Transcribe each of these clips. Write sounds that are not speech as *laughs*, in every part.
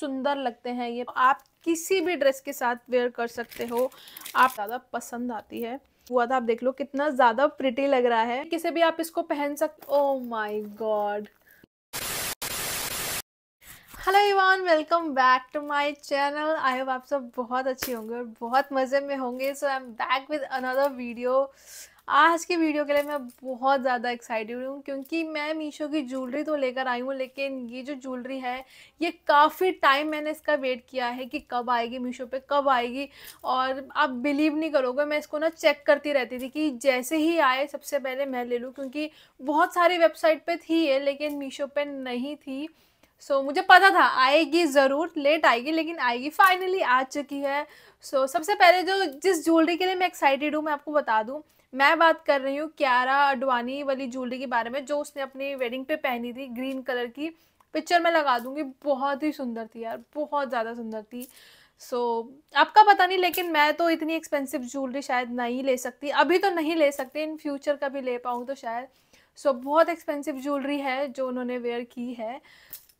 सुंदर लगते हैं ये आप किसी भी ड्रेस के साथ वेयर कर सकते हो आप ज़्यादा पसंद आती है हुआ था आप देख लो कितना ज़्यादा प्रिटी लग रहा है किसी भी आप इसको पहन सकते oh my god hello Ivan welcome back to my channel I hope आप सब बहुत अच्छे होंगे और बहुत मज़े में होंगे so I am back with another video आज की वीडियो के लिए मैं बहुत ज़्यादा एक्साइटेड हूँ क्योंकि मैं मीशो की ज्वेलरी तो लेकर आई हूँ लेकिन ये जो ज्वेलरी है ये काफ़ी टाइम मैंने इसका वेट किया है कि कब आएगी मीशो पे कब आएगी और आप बिलीव नहीं करोगे मैं इसको ना चेक करती रहती थी कि जैसे ही आए सबसे पहले मैं ले लूँ क्योंकि बहुत सारी वेबसाइट पर थी ये लेकिन मीशो पर नहीं थी सो so, मुझे पता था आएगी ज़रूर लेट आएगी लेकिन आएगी फाइनली आ चुकी है सो so, सबसे पहले जो जिस ज्वेलरी के लिए मैं एक्साइटेड हूँ मैं आपको बता दूँ मैं बात कर रही हूँ क्यारा अडवानी वाली ज्वेलरी के बारे में जो उसने अपनी वेडिंग पे पहनी थी ग्रीन कलर की पिक्चर मैं लगा दूंगी बहुत ही सुंदर थी यार बहुत ज़्यादा सुंदर थी सो so, आपका पता नहीं लेकिन मैं तो इतनी एक्सपेंसिव ज्वेलरी शायद नहीं ले सकती अभी तो नहीं ले सकती इन फ्यूचर का भी ले पाऊँ तो शायद सो so, बहुत एक्सपेंसिव ज्वेलरी है जो उन्होंने वेयर की है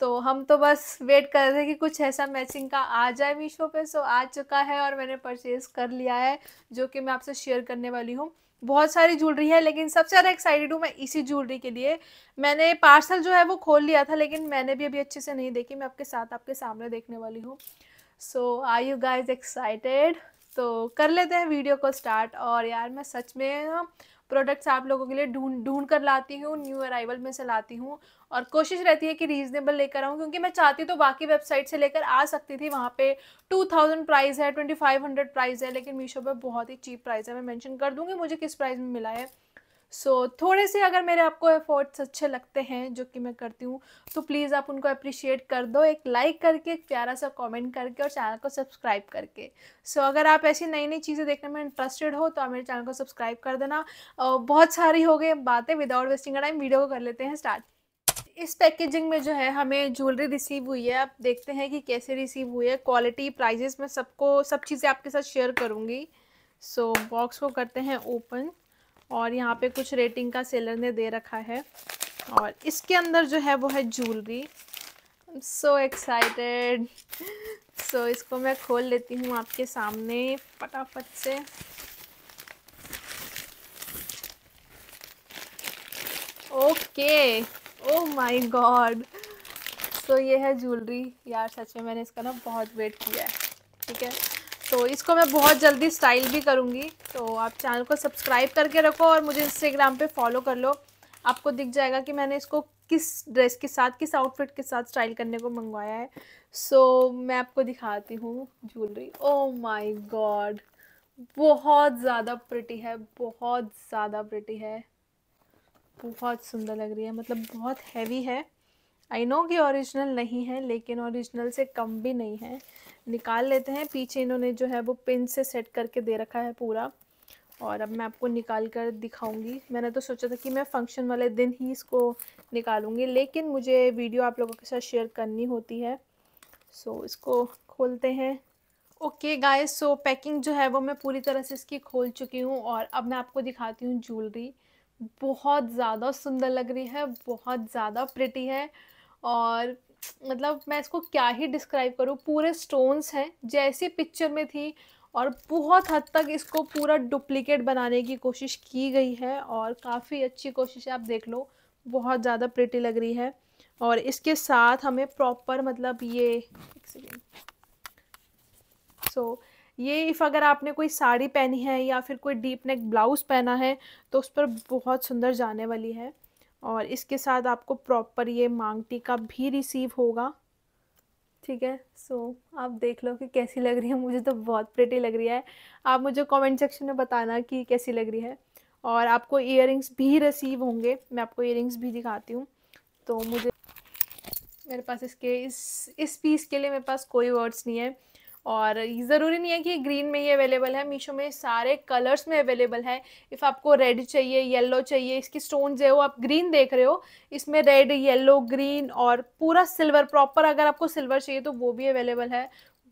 तो हम तो बस वेट कर रहे थे कि कुछ ऐसा मैचिंग का आ जाए मीशो पे सो आ चुका है और मैंने परचेज कर लिया है जो कि मैं आपसे शेयर करने वाली हूँ बहुत सारी ज्वेलरी है लेकिन सबसे ज़्यादा एक्साइटेड हूँ मैं इसी ज्वेलरी के लिए मैंने पार्सल जो है वो खोल लिया था लेकिन मैंने भी अभी अच्छे से नहीं देखी मैं आपके साथ आपके सामने देखने वाली हूँ so I you guys excited तो कर लेते हैं वीडियो को स्टार्ट और यार मैं सच में प्रोडक्ट्स आप लोगों के लिए ढूंढ ढूंढ कर लाती हूँ न्यू अराइवल में से लाती हूँ और कोशिश रहती है कि रीजनेबल लेकर आऊँ क्योंकि मैं चाहती तो बाकी वेबसाइट से लेकर आ सकती थी वहाँ पे 2000 प्राइस है 2500 प्राइस है लेकिन मीशो पर बहुत ही चीप प्राइस है मैं मेंशन कर दूँगी मुझे किस प्राइस में मिला है सो so, थोड़े से अगर मेरे आपको एफर्ट्स अच्छे लगते हैं जो कि मैं करती हूँ तो प्लीज़ आप उनको अप्रिशिएट कर दो एक लाइक करके एक प्यारा सा कमेंट करके और चैनल को सब्सक्राइब करके सो so, अगर आप ऐसी नई नई चीज़ें देखने में इंटरेस्टेड हो तो आप मेरे चैनल को सब्सक्राइब कर देना uh, बहुत सारी हो गई बातें विदाउट वेस्टिंग टाइम वीडियो को कर लेते हैं स्टार्ट इस पैकेजिंग में जो है हमें ज्वेलरी रिसीव हुई है आप देखते हैं कि कैसे रिसीव हुई है क्वालिटी प्राइजेस मैं सबको सब, सब चीज़ें आपके साथ शेयर करूँगी सो so, बॉक्स को करते हैं ओपन और यहाँ पे कुछ रेटिंग का सेलर ने दे रखा है और इसके अंदर जो है वो है ज्वेलरी सो एक्साइटेड सो इसको मैं खोल लेती हूँ आपके सामने फटाफट से okay oh my god so ये है ज्वेलरी यार सच में मैंने इसका ना बहुत वेट किया है ठीक है तो इसको मैं बहुत जल्दी स्टाइल भी करूँगी तो आप चैनल को सब्सक्राइब करके रखो और मुझे इंस्टाग्राम पे फॉलो कर लो आपको दिख जाएगा कि मैंने इसको किस ड्रेस के साथ किस आउटफिट के साथ स्टाइल करने को मंगवाया है सो so, मैं आपको दिखाती हूँ ज्वेलरी ओ माई गॉड बहुत ज़्यादा प्रटी है बहुत ज़्यादा प्रटी है बहुत सुंदर लग रही है मतलब बहुत हैवी है आई नो कि ओरिजिनल नहीं है लेकिन ओरिजिनल से कम भी नहीं है निकाल लेते हैं पीछे इन्होंने जो है वो पिन से सेट करके दे रखा है पूरा और अब मैं आपको निकाल कर दिखाऊंगी मैंने तो सोचा था कि मैं फंक्शन वाले दिन ही इसको निकालूंगी लेकिन मुझे वीडियो आप लोगों के साथ शेयर करनी होती है सो so, इसको खोलते हैं ओके गाइस सो पैकिंग जो है वो मैं पूरी तरह से इसकी खोल चुकी हूँ और अब मैं आपको दिखाती हूँ ज्वेलरी बहुत ज़्यादा सुंदर लग रही है बहुत ज़्यादा प्रिटी है और मतलब मैं इसको क्या ही डिस्क्राइब करूँ पूरे स्टोन्स हैं जैसे पिक्चर में थी और बहुत हद तक इसको पूरा डुप्लीकेट बनाने की कोशिश की गई है और काफ़ी अच्छी कोशिश है आप देख लो बहुत ज़्यादा प्रिटी लग रही है और इसके साथ हमें प्रॉपर मतलब ये सो so, ये इफ़ अगर आपने कोई साड़ी पहनी है या फिर कोई डीप नेक ब्लाउज़ पहना है तो उस पर बहुत सुंदर जाने वाली है और इसके साथ आपको प्रॉपर ये मांग टीका भी रिसीव होगा ठीक है सो so, आप देख लो कि कैसी लग रही है मुझे तो बहुत प्रिटी लग रही है आप मुझे कमेंट सेक्शन में बताना कि कैसी लग रही है और आपको इयर भी रिसीव होंगे मैं आपको इयर भी दिखाती हूँ तो मुझे मेरे पास इसके इस इस पीस के लिए मेरे पास कोई वर्ड्स नहीं है और ज़रूरी नहीं है कि ग्रीन में ही अवेलेबल है मीशो में सारे कलर्स में अवेलेबल है इफ़ आपको रेड चाहिए येलो चाहिए इसकी स्टोन जो है वो आप ग्रीन देख रहे हो इसमें रेड येलो ग्रीन और पूरा सिल्वर प्रॉपर अगर आपको सिल्वर चाहिए तो वो भी अवेलेबल है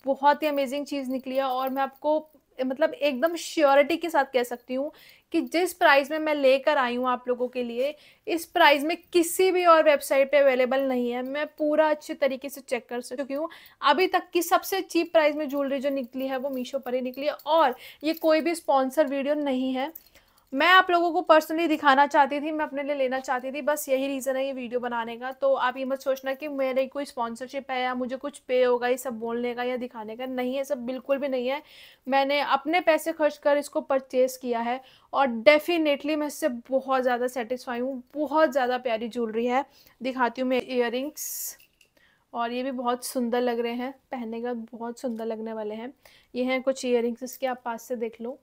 बहुत ही अमेजिंग चीज़ निकली है और मैं आपको मतलब एकदम श्योरिटी के साथ कह सकती हूँ कि जिस प्राइस में मैं लेकर आई हूँ आप लोगों के लिए इस प्राइस में किसी भी और वेबसाइट पे अवेलेबल नहीं है मैं पूरा अच्छे तरीके से चेक कर चुकी हूँ अभी तक की सबसे चीप प्राइस में ज्वेलरी जो निकली है वो मीशो पर ही निकली है और ये कोई भी स्पॉन्सर वीडियो नहीं है मैं आप लोगों को पर्सनली दिखाना चाहती थी मैं अपने लिए लेना चाहती थी बस यही रीज़न है ये वीडियो बनाने का तो आप ये मत सोचना कि मेरे कोई स्पॉन्सरशिप है या मुझे कुछ पे होगा ये सब बोलने का या दिखाने का नहीं है सब बिल्कुल भी नहीं है मैंने अपने पैसे खर्च कर इसको परचेज़ किया है और डेफिनेटली मैं इससे बहुत ज़्यादा सेटिस्फाई हूँ बहुत ज़्यादा प्यारी ज्वेलरी है दिखाती हूँ मैं इयर और ये भी बहुत सुंदर लग रहे हैं पहनने का बहुत सुंदर लगने वाले हैं ये हैं कुछ इयर इसके आप पास से देख लो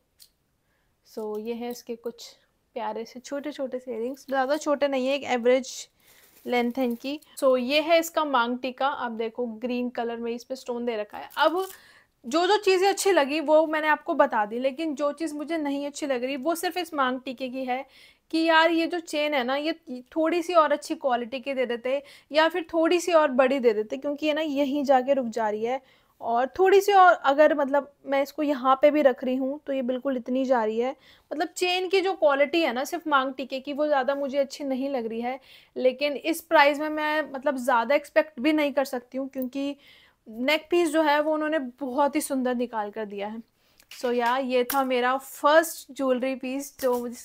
सो so, ये है इसके कुछ प्यारे से छोटे छोटे से एयरिंग्स ज़्यादा छोटे नहीं है एक एवरेज लेंथ है इनकी सो so, ये है इसका मांग टीका आप देखो ग्रीन कलर में इस पर स्टोन दे रखा है अब जो जो चीज़ें अच्छी लगी वो मैंने आपको बता दी लेकिन जो चीज़ मुझे नहीं अच्छी लग रही वो सिर्फ इस मांग टीके की है कि यार ये जो चेन है ना ये थोड़ी सी और अच्छी क्वालिटी की दे देते या फिर थोड़ी सी और बड़ी दे देते क्योंकि ये ना यहीं जाके रुक जा रही है और थोड़ी सी और अगर मतलब मैं इसको यहाँ पे भी रख रही हूँ तो ये बिल्कुल इतनी जा रही है मतलब चेन की जो क्वालिटी है ना सिर्फ मांग टीके की वो ज़्यादा मुझे अच्छी नहीं लग रही है लेकिन इस प्राइस में मैं मतलब ज़्यादा एक्सपेक्ट भी नहीं कर सकती हूँ क्योंकि नेक पीस जो है वो उन्होंने बहुत ही सुंदर निकाल कर दिया है सो so, या yeah, ये था मेरा फर्स्ट ज्वेलरी पीस जो मुझे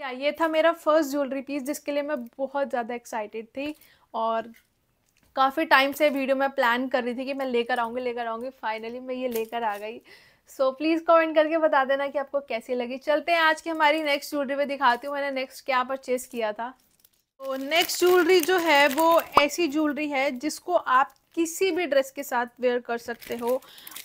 या yeah, ये था मेरा फर्स्ट ज्वेलरी पीस जिसके लिए मैं बहुत ज़्यादा एक्साइटेड थी और काफ़ी टाइम से वीडियो मैं प्लान कर रही थी कि मैं लेकर आऊँगी लेकर आऊँगी फाइनली मैं ये लेकर आ गई सो प्लीज़ कमेंट करके बता देना कि आपको कैसी लगी चलते हैं आज की हमारी नेक्स्ट ज्वेलरी में दिखाती हूँ मैंने नेक्स्ट क्या परचेज़ किया था तो नेक्स्ट ज्वेलरी जो है वो ऐसी ज्वेलरी है जिसको आप किसी भी ड्रेस के साथ वेयर कर सकते हो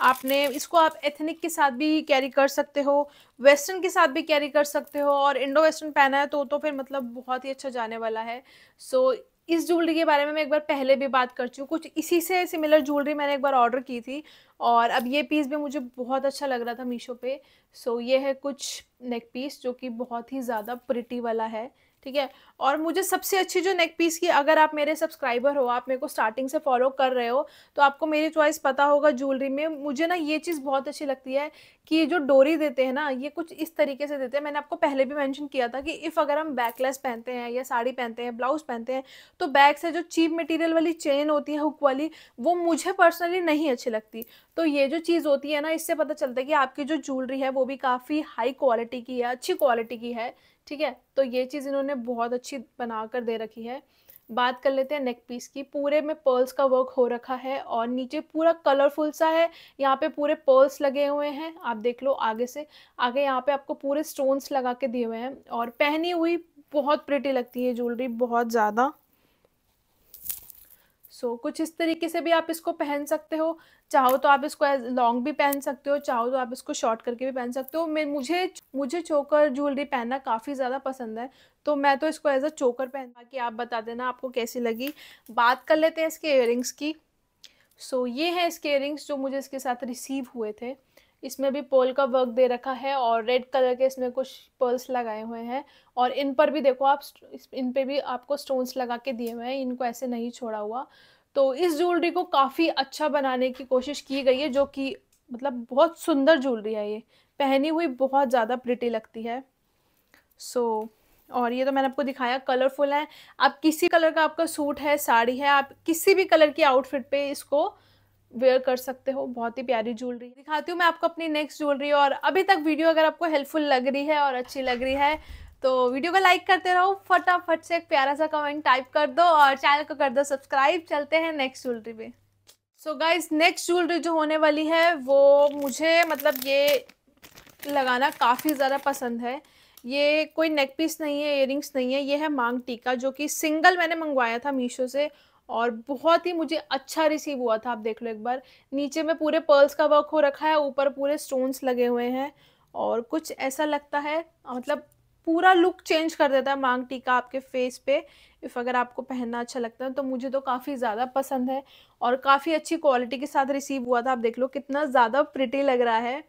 आपने इसको आप एथनिक के साथ भी कैरी कर सकते हो वेस्टर्न के साथ भी कैरी कर सकते हो और इंडो वेस्टर्न पहना है तो तो फिर मतलब बहुत ही अच्छा जाने वाला है सो so, इस ज्वेलरी के बारे में मैं एक बार पहले भी बात कर चुकी हूँ कुछ इसी से सिमिलर ज्वेलरी मैंने एक बार ऑर्डर की थी और अब ये पीस भी मुझे बहुत अच्छा लग रहा था मीशो पे सो so, ये है कुछ नेक पीस जो कि बहुत ही ज़्यादा प्रिटी वाला है ठीक है और मुझे सबसे अच्छी जो नेक पीस की अगर आप मेरे सब्सक्राइबर हो आप मेरे को स्टार्टिंग से फॉलो कर रहे हो तो आपको मेरी चॉइस पता होगा ज्वेलरी में मुझे ना ये चीज़ बहुत अच्छी लगती है कि ये जो डोरी देते हैं ना ये कुछ इस तरीके से देते हैं मैंने आपको पहले भी मैंशन किया था कि इफ़ अगर हम बैकलेस पहनते हैं या साड़ी पहनते हैं ब्लाउज पहनते हैं तो बैक से जो चीप मटीरियल वाली चेन होती है हुक वाली वो मुझे पर्सनली नहीं अच्छी लगती तो ये जो चीज़ होती है ना इससे पता चलता है कि आपकी जो ज्वेलरी है वो भी काफ़ी हाई क्वालिटी की है अच्छी क्वालिटी की है ठीक है तो ये चीज़ इन्होंने बहुत अच्छी बना कर दे रखी है बात कर लेते हैं नेक पीस की पूरे में पर्ल्स का वर्क हो रखा है और नीचे पूरा कलरफुल सा है यहाँ पे पूरे पर्ल्स लगे हुए हैं आप देख लो आगे से आगे यहाँ पे आपको पूरे स्टोन्स लगा के दिए हुए हैं और पहनी हुई बहुत प्रिटी लगती है ज्वेलरी बहुत ज़्यादा सो so, कुछ इस तरीके से भी आप इसको पहन सकते हो चाहो तो आप इसको एज़ लॉन्ग भी पहन सकते हो चाहो तो आप इसको शॉर्ट करके भी पहन सकते हो मैं मुझे मुझे चोकर ज्वेलरी पहनना काफ़ी ज़्यादा पसंद है तो मैं तो इसको एज अ चोकर पहन कि आप बता देना आपको कैसी लगी बात कर लेते हैं इसके इयरिंग्स की सो so, ये है इसके इयरिंग्स जो मुझे इसके साथ रिसीव हुए थे इसमें भी पोल का वर्क दे रखा है और रेड कलर के इसमें कुछ पर्ल्स लगाए हुए हैं और इन पर भी देखो आप इन पे भी आपको स्टोन्स लगा के दिए हुए हैं इनको ऐसे नहीं छोड़ा हुआ तो इस ज्वेलरी को काफ़ी अच्छा बनाने की कोशिश की गई है जो कि मतलब बहुत सुंदर ज्वेलरी है ये पहनी हुई बहुत ज़्यादा प्रिटी लगती है सो so, और ये तो मैंने आपको दिखाया कलरफुल है आप किसी कलर का आपका सूट है साड़ी है आप किसी भी कलर की आउटफिट पे इसको वेयर कर सकते हो बहुत ही प्यारी ज्वेलरी दिखाती हूँ मैं आपको अपनी नेक्स्ट ज्वेलरी और अभी तक वीडियो अगर आपको हेल्पफुल लग रही है और अच्छी लग रही है तो वीडियो को लाइक करते रहो फटाफट से एक प्यारा सा कमेंट टाइप कर दो और चैनल को कर दो सब्सक्राइब चलते हैं नेक्स्ट ज्वेलरी में सो गाइज नेक्स्ट ज्वेलरी जो होने वाली है वो मुझे मतलब ये लगाना काफ़ी ज़्यादा पसंद है ये कोई नेक पीस नहीं है इयर नहीं है ये है मांग टीका जो कि सिंगल मैंने मंगवाया था मीशो से और बहुत ही मुझे अच्छा रिसीव हुआ था आप देख लो एक बार नीचे में पूरे पर्ल्स का वर्क हो रखा है ऊपर पूरे स्टोन्स लगे हुए हैं और कुछ ऐसा लगता है मतलब पूरा लुक चेंज कर देता है मांग टीका आपके फेस पे इफ़ अगर आपको पहनना अच्छा लगता है तो मुझे तो काफ़ी ज़्यादा पसंद है और काफ़ी अच्छी क्वालिटी के साथ रिसीव हुआ था आप देख लो कितना ज़्यादा प्रिटी लग रहा है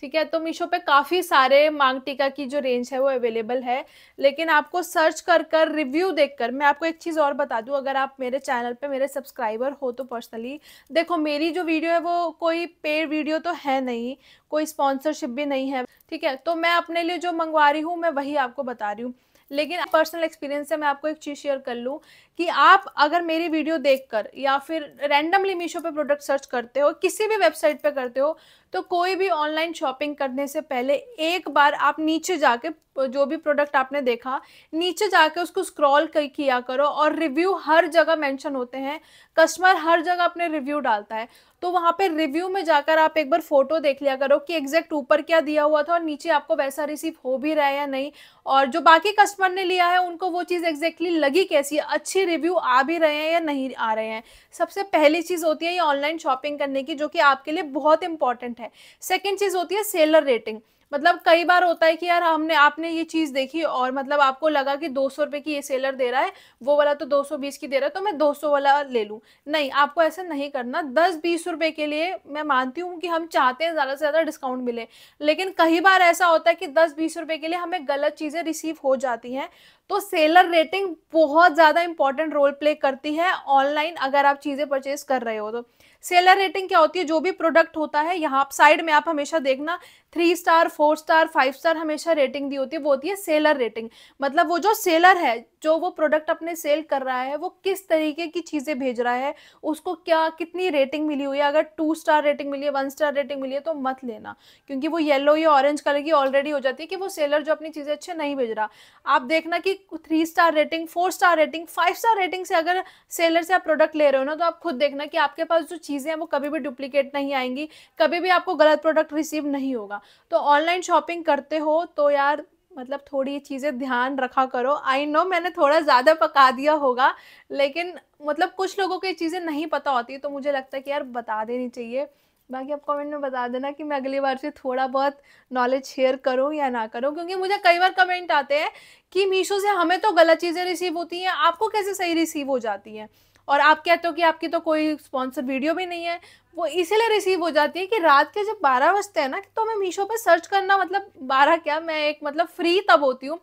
ठीक है तो मीशो पे काफ़ी सारे मांग टीका की जो रेंज है वो अवेलेबल है लेकिन आपको सर्च कर कर रिव्यू देखकर मैं आपको एक चीज़ और बता दूं अगर आप मेरे चैनल पे मेरे सब्सक्राइबर हो तो पर्सनली देखो मेरी जो वीडियो है वो कोई पेड वीडियो तो है नहीं कोई स्पॉन्सरशिप भी नहीं है ठीक है तो मैं अपने लिए जो मंगवा रही हूँ मैं वही आपको बता रही हूँ लेकिन पर्सनल एक्सपीरियंस से मैं आपको एक चीज़ शेयर कर लूँ कि आप अगर मेरी वीडियो देखकर या फिर रैंडमली मीशो पे प्रोडक्ट सर्च करते हो किसी भी वेबसाइट पे करते हो तो कोई भी ऑनलाइन शॉपिंग करने से पहले एक बार आप नीचे जाके जो भी प्रोडक्ट आपने देखा नीचे जाके उसको स्क्रॉल किया करो और रिव्यू हर जगह मेंशन होते हैं कस्टमर हर जगह अपने रिव्यू डालता है तो वहाँ पे रिव्यू में जाकर आप एक बार फोटो देख लिया करो कि एग्जैक्ट ऊपर क्या दिया हुआ था और नीचे आपको वैसा रिसीव हो भी रहा है या नहीं और जो बाकी कस्टमर ने लिया है उनको वो चीज़ एग्जैक्टली लगी कैसी अच्छी रिव्यू आ भी रहे हैं या नहीं आ रहे हैं सबसे पहली चीज़ होती है ये ऑनलाइन शॉपिंग करने की जो कि आपके लिए बहुत इंपॉर्टेंट है सेकेंड चीज़ होती है सेलर रेटिंग मतलब कई बार होता है कि यार हमने आपने ये चीज़ देखी और मतलब आपको लगा कि दो सौ रुपये की ये सेलर दे रहा है वो वाला तो दो सौ बीस की दे रहा है तो मैं दो सौ वाला ले लूँ नहीं आपको ऐसा नहीं करना दस बीस रुपये के लिए मैं मानती हूँ कि हम चाहते हैं ज़्यादा से ज़्यादा डिस्काउंट मिले लेकिन कई बार ऐसा होता है कि दस बीस रुपये के लिए हमें गलत चीज़ें रिसीव हो जाती हैं तो सेलर रेटिंग बहुत ज़्यादा इंपॉर्टेंट रोल प्ले करती है ऑनलाइन अगर आप चीज़ें परचेज कर रहे हो तो सेलर रेटिंग क्या होती है जो भी प्रोडक्ट होता है यहाँ आप साइड में आप हमेशा देखना three star four star five star हमेशा रेटिंग दी होती है वो होती है सेलर रेटिंग मतलब वो जो सेलर है जो वो प्रोडक्ट अपने सेल कर रहा है वो किस तरीके की चीज़ें भेज रहा है उसको क्या कितनी रेटिंग मिली हुई है अगर टू स्टार रेटिंग मिली है वन स्टार रेटिंग मिली है तो मत लेना क्योंकि वो येलो या ऑरेंज कलर की ऑलरेडी हो जाती है कि वो सेलर जो अपनी चीज़ें अच्छे नहीं भेज रहा आप देखना कि three star rating four star rating five star rating से अगर सेलर से आप प्रोडक्ट ले रहे हो ना तो आप खुद देखना कि आपके पास जो चीज़ें हैं वो कभी भी डुप्लीकेट नहीं आएंगी कभी भी आपको गलत प्रोडक्ट रिसीव नहीं होगा तो ऑनलाइन शॉपिंग करते हो तो यार मतलब थोड़ी ये चीज़ें ध्यान रखा करो आई नो मैंने थोड़ा ज़्यादा पका दिया होगा लेकिन मतलब कुछ लोगों को ये चीज़ें नहीं पता होती तो मुझे लगता है कि यार बता देनी चाहिए बाकी आप कमेंट में बता देना कि मैं अगली बार से थोड़ा बहुत नॉलेज शेयर करूं या ना करूं क्योंकि मुझे कई बार कमेंट आते हैं कि मीशो से हमें तो गलत चीज़ें रिसीव होती हैं आपको कैसे सही रिसीव हो जाती हैं और आप कहते हो कि आपकी तो कोई स्पॉन्सर वीडियो भी नहीं है वो इसीलिए रिसीव हो जाती है कि रात के जब बारह बजते हैं ना तो मैं मीशो पर सर्च करना मतलब बारह क्या मैं एक मतलब फ्री तब होती हूँ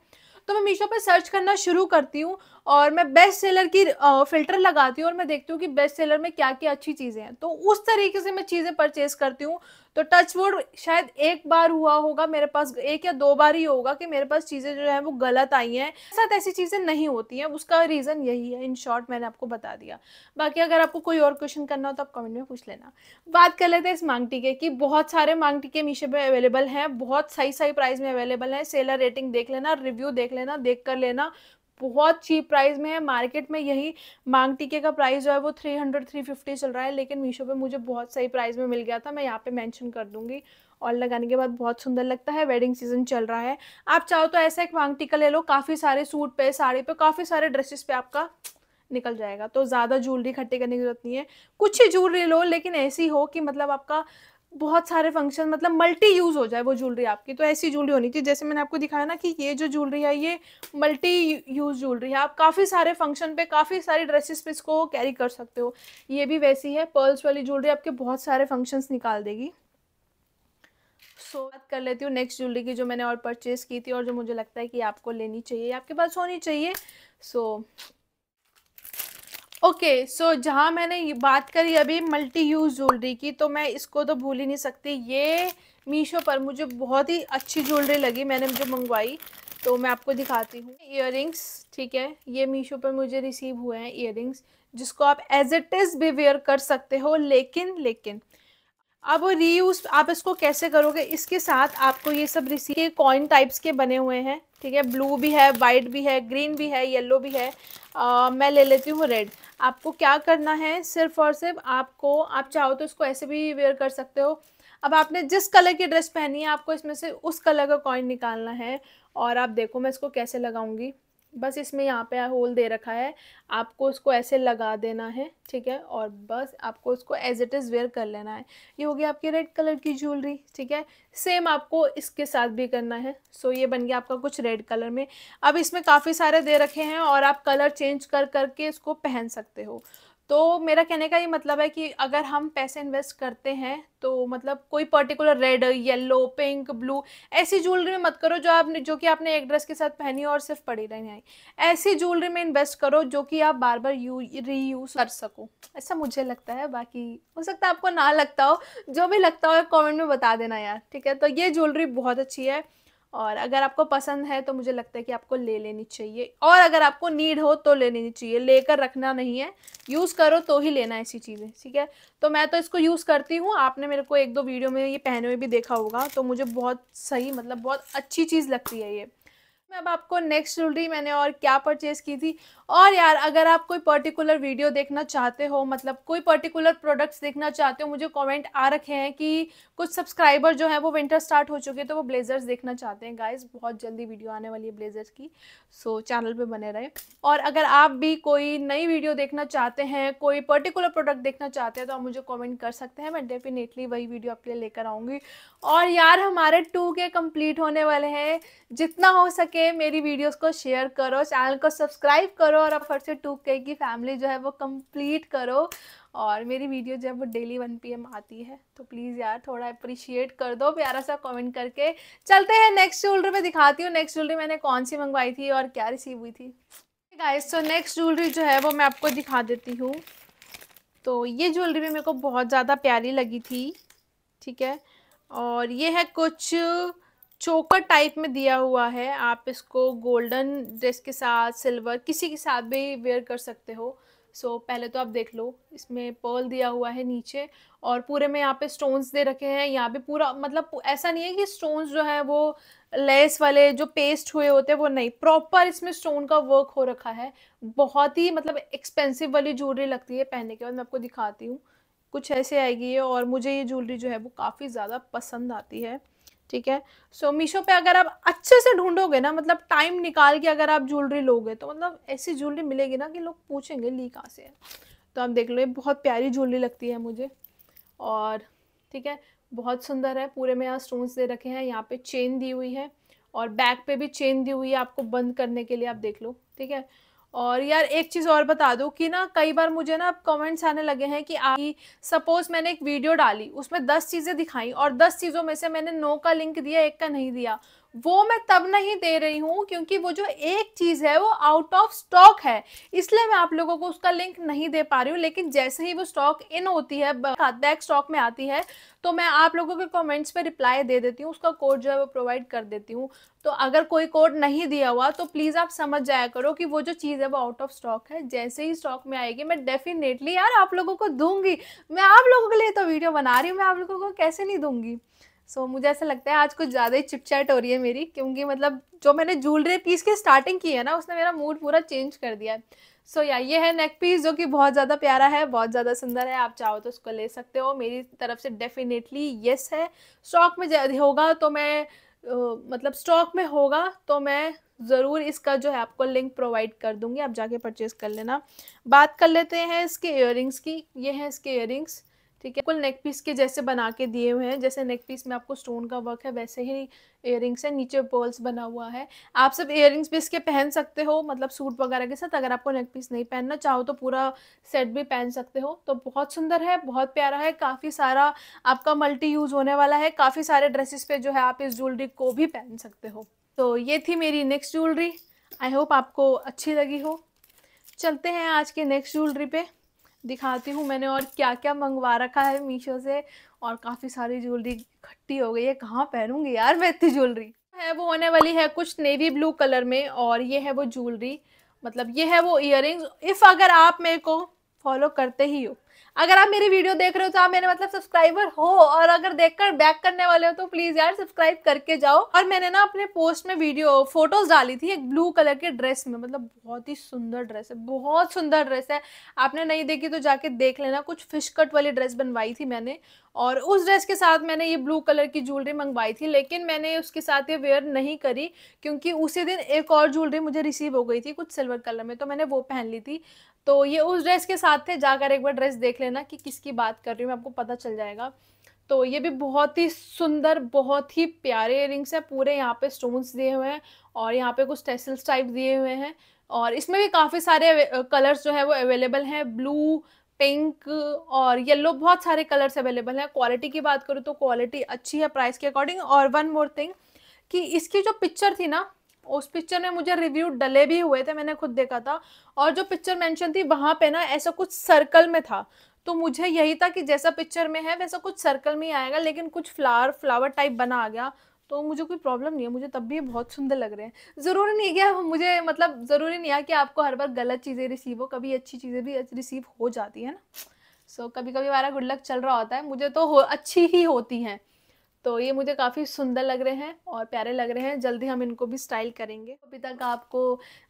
तो मैं मीशो पर सर्च करना शुरू करती हूँ और मैं बेस्ट सेलर की फिल्टर लगाती हूँ और मैं देखती हूँ कि बेस्ट सेलर में क्या क्या अच्छी चीज़ें हैं तो उस तरीके से मैं चीज़ें परचेज करती हूँ तो टच वुड शायद एक बार हुआ होगा मेरे पास एक या दो बार ही होगा कि मेरे पास चीज़ें जो है वो गलत आई हैं साथ ऐसी चीज़ें नहीं होती हैं उसका रीज़न यही है इन शॉर्ट मैंने आपको बता दिया बाकी अगर आपको कोई और क्वेश्चन करना हो तो आप कमेंट में पूछ लेना बात कर लेते हैं इस मांग टीके की बहुत सारे मांग टीके मीशे पर अवेलेबल हैं बहुत सही सही प्राइस में अवेलेबल हैं सेलर रेटिंग देख लेना रिव्यू देख लेना देख कर लेना बहुत चीप प्राइस में है मार्केट में यही मांग टीके का प्राइस जो है वो थ्री हंड्रेड थ्री फिफ्टी चल रहा है लेकिन मीशो पे मुझे बहुत सही प्राइस में मिल गया था मैं यहाँ पे मेंशन कर दूंगी और लगाने के बाद बहुत सुंदर लगता है वेडिंग सीजन चल रहा है आप चाहो तो ऐसा एक मांग टीका ले लो काफ़ी सारे सूट पे साड़ी पे काफ़ी सारे ड्रेसेस पे आपका निकल जाएगा तो ज़्यादा ज्वेलरी इकट्ठे करने की जरूरत नहीं है कुछ ही ज्वेलरी लो लेकिन ऐसी हो कि मतलब आपका बहुत सारे फंक्शन मतलब मल्टी यूज हो जाए वो ज्वेलरी आपकी तो ऐसी ज्वेलरी होनी चाहिए जैसे मैंने आपको दिखाया ना कि ये जो ज्वेलरी है ये मल्टी यूज ज्वेलरी है आप काफ़ी सारे फंक्शन पे काफ़ी सारी ड्रेसेस पे इसको कैरी कर सकते हो ये भी वैसी है पर्ल्स वाली ज्वेलरी आपके बहुत सारे फंक्शंस निकाल देगी सो so, बात कर लेती हूँ नेक्स्ट ज्वेलरी की जो मैंने और परचेज़ की थी और जो मुझे लगता है कि आपको लेनी चाहिए आपके पास होनी चाहिए so so, okay okay, so so जहाँ मैंने बात करी अभी मल्टी यूज़ ज्वेलरी की तो मैं इसको तो भूल ही नहीं सकती ये मीशो पर मुझे बहुत ही अच्छी ज्वेलरी लगी मैंने जो मंगवाई तो मैं आपको दिखाती हूँ इयर ठीक है ये मीशो पर मुझे रिसीव हुए हैं इयर जिसको आप एज इट इज़ भी वेयर कर सकते हो लेकिन लेकिन अब रीयूज आप इसको कैसे करोगे इसके साथ आपको ये सब रिसीव कॉइन टाइप्स के बने हुए हैं ठीक है ब्लू भी है वाइट भी है ग्रीन भी है येलो भी है आ, मैं ले लेती हूँ रेड आपको क्या करना है सिर्फ और सिर्फ आपको आप चाहो तो इसको ऐसे भी वेयर कर सकते हो अब आपने जिस कलर की ड्रेस पहनी है आपको इसमें से उस कलर का कॉइन निकालना है और आप देखो मैं इसको कैसे लगाऊंगी बस इसमें यहाँ पे होल दे रखा है आपको उसको ऐसे लगा देना है ठीक है और बस आपको उसको एज इट इज़ वेयर कर लेना है ये होगी आपकी रेड कलर की ज्वेलरी ठीक है सेम आपको इसके साथ भी करना है सो ये बन गया आपका कुछ रेड कलर में अब इसमें काफ़ी सारे दे रखे हैं और आप कलर चेंज कर करके इसको पहन सकते हो तो मेरा कहने का ये मतलब है कि अगर हम पैसे इन्वेस्ट करते हैं तो मतलब कोई particular red yellow pink blue ऐसी ज्वेलरी में मत करो जो आपने जो कि आपने एक ड्रेस के साथ पहनी और सिर्फ पड़ी रहनी आई ऐसी ज्वेलरी में इन्वेस्ट करो जो कि आप बार बार यू रीयूज़ कर सको ऐसा मुझे लगता है बाकी हो सकता है आपको ना लगता हो जो भी लगता हो कॉमेंट में बता देना यार ठीक है तो ये ज्वेलरी बहुत अच्छी है और अगर आपको पसंद है तो मुझे लगता है कि आपको ले लेनी चाहिए और अगर आपको नीड हो तो ले लेनी चाहिए लेकर रखना नहीं है यूज़ करो तो ही लेना ऐसी चीज़ें ठीक है तो मैं तो इसको यूज़ करती हूँ आपने मेरे को एक दो वीडियो में ये पहने हुए भी देखा होगा तो मुझे बहुत सही मतलब बहुत अच्छी चीज़ लगती है ये अब आपको नेक्स्ट ज्वेलरी मैंने और क्या परचेज की थी और यार अगर आप कोई पर्टिकुलर वीडियो देखना चाहते हो मतलब कोई पर्टिकुलर प्रोडक्ट्स देखना चाहते हो मुझे कमेंट आ रखे हैं कि कुछ सब्सक्राइबर जो है वो विंटर स्टार्ट हो चुके हैं तो वो ब्लेजर्स देखना चाहते हैं गाइज बहुत जल्दी वीडियो आने वाली है ब्लेजर्स की सो so, चैनल पर बने रहे और अगर आप भी कोई नई वीडियो देखना चाहते हैं कोई पर्टिकुलर प्रोडक्ट देखना चाहते हैं तो आप मुझे कॉमेंट कर सकते हैं मैं डेफिनेटली वही वीडियो आपके लिए लेकर आऊँगी और यार हमारे टू के कम्प्लीट होने वाले हैं जितना हो सके लिए मेरी वीडियोस को शेयर करो चैनल को सब्सक्राइब करो और अब फिर से टू के की फैमिली जो है वो कंप्लीट करो और मेरी वीडियो जब वो डेली वन पी आती है तो प्लीज़ यार थोड़ा अप्रिशिएट कर दो प्यारा सा कमेंट करके चलते हैं नेक्स्ट ज्वेलरी में दिखाती हूँ नेक्स्ट ज्वेलरी मैंने कौन सी मंगवाई थी और क्या रिसीव हुई थी गाइस सो नेक्स्ट ज्वेलरी जो है वो मैं आपको दिखा देती हूँ तो ये ज्वेलरी भी मेरे को बहुत ज़्यादा प्यारी लगी थी ठीक है और ये है कुछ चोकर टाइप में दिया हुआ है आप इसको गोल्डन ड्रेस के साथ सिल्वर किसी के साथ भी वेयर कर सकते हो सो so, पहले तो आप देख लो इसमें पर्ल दिया हुआ है नीचे और पूरे में यहाँ पे स्टोन्स दे रखे हैं यहाँ पे पूरा मतलब ऐसा नहीं है कि स्टोन्स जो है वो लेस वाले जो पेस्ट हुए होते हैं वो नहीं प्रॉपर इसमें स्टोन का वर्क हो रखा है बहुत ही मतलब एक्सपेंसिव वाली ज्वेलरी लगती है पहनने के बाद मैं आपको दिखाती हूँ कुछ ऐसे आएगी है और मुझे ये ज्वेलरी जो है वो काफ़ी ज़्यादा पसंद आती है ठीक है सो so, मीशो पे अगर आप अच्छे से ढूंढोगे ना मतलब टाइम निकाल के अगर आप ज्वेलरी लोगे तो मतलब ऐसी ज्वेलरी मिलेगी ना कि लोग पूछेंगे ली कहाँ से है तो आप देख लो ये बहुत प्यारी ज्वेलरी लगती है मुझे और ठीक है बहुत सुंदर है पूरे में यहाँ स्टोन्स दे रखे हैं यहाँ पे चेन दी हुई है और बैक पे भी चेन दी हुई है आपको बंद करने के लिए आप देख लो ठीक है और यार एक चीज़ और बता दो कि ना कई बार मुझे ना अब कमेंट्स आने लगे हैं कि आपकी सपोज़ मैंने एक वीडियो डाली उसमें दस चीज़ें दिखाई और दस चीज़ों में से मैंने नो का लिंक दिया एक का नहीं दिया वो मैं तब नहीं दे रही हूँ क्योंकि वो जो एक चीज़ है वो आउट ऑफ स्टॉक है इसलिए मैं आप लोगों को उसका लिंक नहीं दे पा रही हूँ लेकिन जैसे ही वो स्टॉक इन होती है बैक स्टॉक हाँ, में आती है तो मैं आप लोगों के कमेंट्स पे रिप्लाई दे देती हूँ उसका कोड जो है वो प्रोवाइड कर देती हूँ तो अगर कोई कोड नहीं दिया हुआ तो प्लीज़ आप समझ जाया करो कि वो जो चीज़ है वो आउट ऑफ स्टॉक है जैसे ही स्टॉक में आएगी मैं डेफिनेटली यार आप लोगों को दूंगी मैं आप लोगों के लिए तो वीडियो बना रही हूँ मैं आप लोगों को कैसे नहीं दूंगी सो so, मुझे ऐसा लगता है आज कुछ ज़्यादा ही चिपचैट हो रही है मेरी क्योंकि मतलब जो मैंने जूलरी पीस की स्टार्टिंग की है ना उसने मेरा मूड पूरा चेंज कर दिया है सो so, या ये है नेक पीस जो कि बहुत ज़्यादा प्यारा है बहुत ज़्यादा सुंदर है आप चाहो तो उसको ले सकते हो मेरी तरफ से डेफिनेटली येस है स्टॉक तो मतलब में होगा तो मैं Uh, मतलब स्टॉक में होगा तो मैं ज़रूर इसका जो है आपको लिंक प्रोवाइड कर दूंगी आप जाके परचेज़ कर लेना बात कर लेते हैं इसके इयर की ये हैं इसके इयर ठीक है कुल नेक पीस के जैसे बना के दिए हुए हैं जैसे नेक पीस में आपको स्टोन का वर्क है वैसे ही इयर है नीचे पर्ल्स बना हुआ है आप सब इयर भी इसके पहन सकते हो मतलब सूट वगैरह के साथ अगर आपको नेक पीस नहीं पहनना चाहो तो पूरा सेट भी पहन सकते हो तो बहुत सुंदर है बहुत प्यारा है काफ़ी सारा आपका मल्टी यूज़ होने वाला है काफ़ी सारे ड्रेसेस पे जो है आप इस ज्वेलरी को भी पहन सकते हो तो ये थी मेरी नेक्स्ट ज्वेलरी आई होप आपको अच्छी लगी हो चलते हैं आज के नेक्स्ट ज्वेलरी पे दिखाती हूँ मैंने और क्या क्या मंगवा रखा है मीशो से और काफ़ी सारी ज्वेलरी इकट्ठी हो गई है कहाँ पहनूंगी यार मैं इतनी ज्वेलरी है वो होने वाली है कुछ नेवी ब्लू कलर में और ये है वो ज्वेलरी मतलब ये है वो इयर इफ़ अगर आप मेरे को फॉलो करते ही हो अगर आप मेरी वीडियो देख रहे हो तो आप मेरे मतलब सब्सक्राइबर हो और अगर देखकर बैक करने वाले हो तो प्लीज यार सब्सक्राइब करके जाओ और मैंने ना अपने पोस्ट में वीडियो फोटोज डाली थी एक ब्लू कलर के ड्रेस में मतलब बहुत ही सुंदर ड्रेस है बहुत सुंदर ड्रेस है आपने नहीं देखी तो जाके देख लेना कुछ फिश कट वाली ड्रेस बनवाई थी मैंने और उस ड्रेस के साथ मैंने ये ब्लू कलर की ज्वेलरी मंगवाई थी लेकिन मैंने उसके साथ ये वेयर नहीं करी क्योंकि उसी दिन एक और ज्वेलरी मुझे रिसीव हो गई थी कुछ सिल्वर कलर में तो मैंने वो पहन ली थी तो ये उस ड्रेस के साथ थे जाकर एक बार ड्रेस देख लेना कि किसकी बात कर रही हूँ मैं आपको पता चल जाएगा तो ये भी बहुत ही सुंदर बहुत ही प्यारे इयरिंग्स हैं पूरे यहाँ पे स्टोन्स दिए हुए हैं और यहाँ पे कुछ टेसल्स टाइप दिए हुए हैं और इसमें भी काफ़ी सारे कलर्स जो है वो अवेलेबल हैं ब्लू पिंक और येलो बहुत सारे कलर्स अवेलेबल हैं क्वालिटी की बात करूँ तो क्वालिटी अच्छी है प्राइस के अकॉर्डिंग और वन मोर थिंग कि इसकी जो पिक्चर थी ना उस पिक्चर में मुझे रिव्यू डले भी हुए थे मैंने खुद देखा था और जो पिक्चर मेंशन थी वहाँ पे ना ऐसा कुछ सर्कल में था तो मुझे यही था कि जैसा पिक्चर में है वैसा कुछ सर्कल में ही आएगा लेकिन कुछ फ्लावर फ्लावर टाइप बना आ गया तो मुझे कोई प्रॉब्लम नहीं है मुझे तब भी बहुत सुंदर लग रहे हैं ज़रूरी नहीं है कि मुझे मतलब ज़रूरी नहीं है कि आपको हर बार गलत चीज़ें रिसीव हो कभी अच्छी चीज़ें भी रिसीव हो जाती है ना सो so, कभी कभी हमारा गुड लक चल रहा होता है मुझे तो हो अच्छी ही होती हैं तो ये मुझे काफ़ी सुंदर लग रहे हैं और प्यारे लग रहे हैं जल्दी हम इनको भी स्टाइल करेंगे अभी तक आपको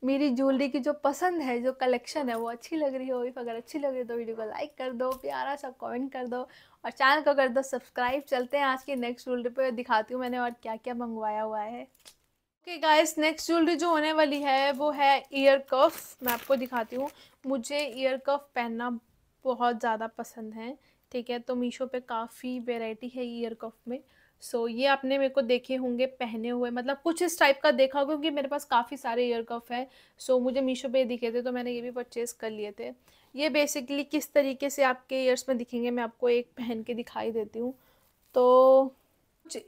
मेरी ज्वेलरी की जो पसंद है जो कलेक्शन है वो अच्छी लग रही हो इफ़ अगर अच्छी लग रही हो तो वीडियो को लाइक कर दो प्यारा सा कमेंट कर दो और चैनल को कर दो सब्सक्राइब चलते हैं आज के नेक्स्ट ज्वेलरी पर दिखाती हूँ मैंने और क्या क्या मंगवाया हुआ है ओके गाइस नेक्स्ट ज्वेलरी जो होने वाली है वो है ईयर कफ मैं आपको दिखाती हूँ मुझे ईयर कफ पहनना बहुत ज़्यादा पसंद है ठीक है तो मीशो पे काफ़ी वेराइटी है ईयर कफ में सो so, ये आपने मेरे को देखे होंगे पहने हुए मतलब कुछ इस टाइप का देखा होगा क्योंकि मेरे पास काफ़ी सारे ईयर कफ है सो so, मुझे मीशो पे दिखे थे तो मैंने ये भी परचेज़ कर लिए थे ये बेसिकली किस तरीके से आपके ईयर्स में दिखेंगे मैं आपको एक पहन के दिखाई देती हूँ तो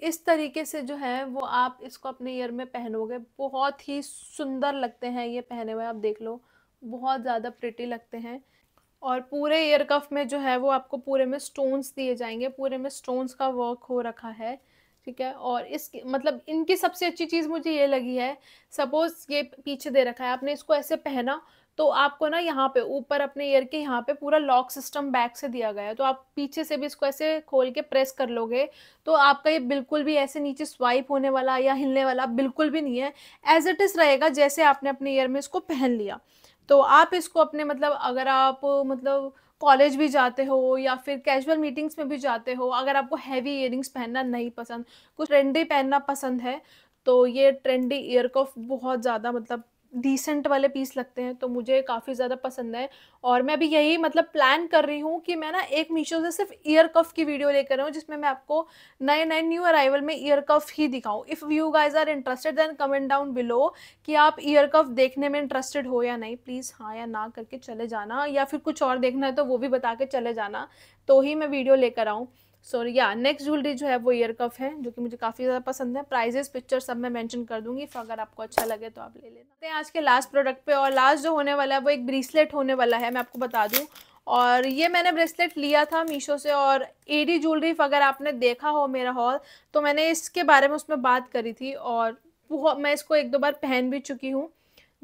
इस तरीके से जो है वो आप इसको अपने ईयर में पहनोगे बहुत ही सुंदर लगते हैं ये पहने हुए आप देख लो बहुत ज़्यादा प्रिटी लगते हैं और पूरे ईयर कफ में जो है वो आपको पूरे में स्टोन्स दिए जाएंगे पूरे में स्टोन्स का वर्क हो रखा है ठीक है और इस मतलब इनकी सबसे अच्छी चीज़ मुझे ये लगी है सपोज़ ये पीछे दे रखा है आपने इसको ऐसे पहना तो आपको ना यहाँ पे ऊपर अपने ईयर के यहाँ पे पूरा लॉक सिस्टम बैक से दिया गया है तो आप पीछे से भी इसको ऐसे खोल के प्रेस कर लोगे तो आपका ये बिल्कुल भी ऐसे नीचे स्वाइप होने वाला या हिलने वाला बिल्कुल भी नहीं है एज इट इज़ रहेगा जैसे आपने अपने ईयर में इसको पहन लिया तो आप इसको अपने मतलब अगर आप मतलब कॉलेज भी जाते हो या फिर कैजुअल मीटिंग्स में भी जाते हो अगर आपको हैवी ईयरिंग्स पहनना नहीं पसंद कुछ ट्रेंडी पहनना पसंद है तो ये ट्रेंडी ईयर को बहुत ज़्यादा मतलब डिसेंट वाले पीस लगते हैं तो मुझे काफ़ी ज़्यादा पसंद है और मैं अभी यही मतलब प्लान कर रही हूँ कि मैं ना एक मीशो से सिर्फ ईयर कफ की वीडियो लेकर आऊँ जिसमें मैं आपको नए नए न्यू अराइवल में ईयर कफ ही दिखाऊँ if you guys are interested then comment down below कि आप ईयर कफ देखने में इंटरेस्टेड हो या नहीं प्लीज़ हाँ या ना करके चले जाना या फिर कुछ और देखना है तो वो भी बता के चले जाना तो ही मैं वीडियो लेकर आऊँ सो या नेक्स्ट ज्वेलरी जो है वो ईयर कफ है जो कि मुझे काफ़ी ज़्यादा पसंद है प्राइजेस पिक्चर सब मैं मेंशन कर दूंगी अगर आपको अच्छा लगे तो आप ले लेना हैं आज के लास्ट प्रोडक्ट पे और लास्ट जो होने वाला है वो एक ब्रेसलेट होने वाला है मैं आपको बता दूँ और ये मैंने ब्रेसलेट लिया था मीशो से और एडी ज्वेलरी अगर आपने देखा हो मेरा हॉल तो मैंने इसके बारे में उसमें बात करी थी और वो मैं इसको एक दो बार पहन भी चुकी हूँ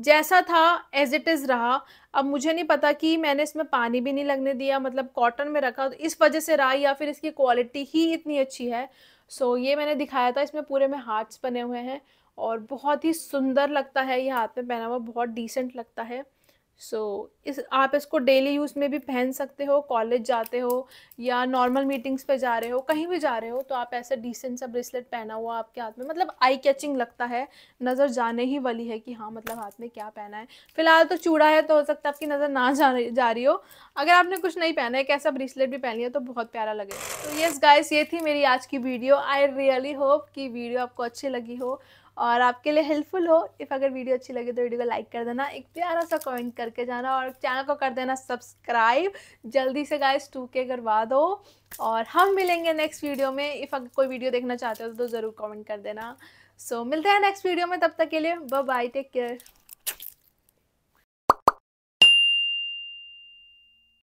जैसा था एज इट इज़ रहा अब मुझे नहीं पता कि मैंने इसमें पानी भी नहीं लगने दिया मतलब कॉटन में रखा तो इस वजह से रहा या फिर इसकी क्वालिटी ही इतनी अच्छी है सो ये मैंने दिखाया था इसमें पूरे में हार्ट्स बने हुए हैं और बहुत ही सुंदर लगता है ये हाथ में पहना हुआ बहुत डिसेंट लगता है सो so, इस आप इसको डेली यूज़ में भी पहन सकते हो कॉलेज जाते हो या नॉर्मल मीटिंग्स पे जा रहे हो कहीं भी जा रहे हो तो आप ऐसा डिसेंट सा ब्रेसलेट पहना हुआ आपके हाथ में मतलब आई कैचिंग लगता है नज़र जाने ही वाली है कि हाँ मतलब हाथ में क्या पहना है फिलहाल तो चूड़ा है तो हो सकता है आपकी नज़र ना *laughs* जा जा रही हो अगर आपने कुछ नहीं पहना है एक ऐसा ब्रेसलेट भी पहन लिया तो बहुत प्यारा लगे तो येस गाइस ये थी मेरी आज की वीडियो आई रियली होप कि वीडियो आपको अच्छी लगी हो और आपके लिए हेल्पफुल हो इफ़ अगर वीडियो अच्छी लगे तो वीडियो को लाइक कर देना एक प्यारा सा कमेंट करके जाना और चैनल को कर देना सब्सक्राइब जल्दी से गाइस टू के करवा दो और हम मिलेंगे नेक्स्ट वीडियो में इफ़ अगर कोई वीडियो देखना चाहते हो तो ज़रूर कमेंट कर देना सो so, मिलते हैं नेक्स्ट वीडियो में तब तक के लिए बाय टेक केयर